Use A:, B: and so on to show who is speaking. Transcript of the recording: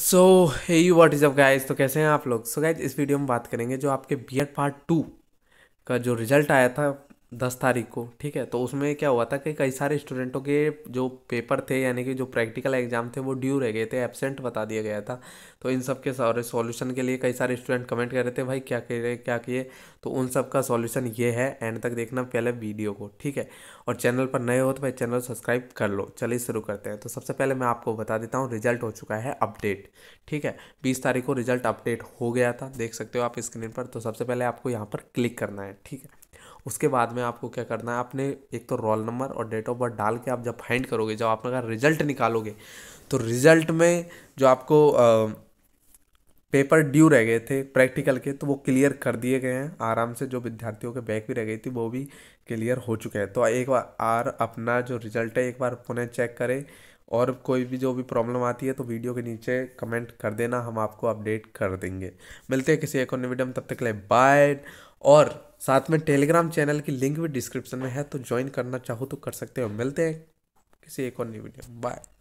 A: so you what is up guys तो कैसे हैं आप लोग सो so गाइज इस वीडियो में बात करेंगे जो आपके बी एड पार्ट टू का जो रिजल्ट आया था दस तारीख को ठीक है तो उसमें क्या हुआ था कि कई सारे स्टूडेंटों के जो पेपर थे यानी कि जो प्रैक्टिकल एग्जाम थे वो ड्यू रह गए थे एबसेंट बता दिया गया था तो इन सब के सारे सॉल्यूशन के लिए कई सारे स्टूडेंट कमेंट कर रहे थे भाई क्या किए क्या किए तो उन सब का सॉल्यूशन ये है एंड तक देखना पहले वीडियो को ठीक है और चैनल पर नए हो तो भाई चैनल सब्सक्राइब कर लो चलिए शुरू करते हैं तो सबसे पहले मैं आपको बता देता हूँ रिजल्ट हो चुका है अपडेट ठीक है बीस तारीख को रिजल्ट अपडेट हो गया था देख सकते हो आप स्क्रीन पर तो सबसे पहले आपको यहाँ पर क्लिक करना है ठीक है उसके बाद में आपको क्या करना है आपने एक तो रोल नंबर और डेट ऑफ बर्थ डाल के आप जब फाइंड करोगे जब आप अगर रिजल्ट निकालोगे तो रिजल्ट में जो आपको आ, पेपर ड्यू रह गए थे प्रैक्टिकल के तो वो क्लियर कर दिए गए हैं आराम से जो विद्यार्थियों के बैक भी रह गई थी वो भी क्लियर हो चुके हैं तो एक बार आर अपना जो रिजल्ट है एक बार पुनः चेक करें और कोई भी जो भी प्रॉब्लम आती है तो वीडियो के नीचे कमेंट कर देना हम आपको अपडेट कर देंगे मिलते हैं किसी एक और निविडम तब तक ले बाय और साथ में टेलीग्राम चैनल की लिंक भी डिस्क्रिप्शन में है तो ज्वाइन करना चाहो तो कर सकते हो मिलते हैं किसी एक और न्यू वीडियो बाय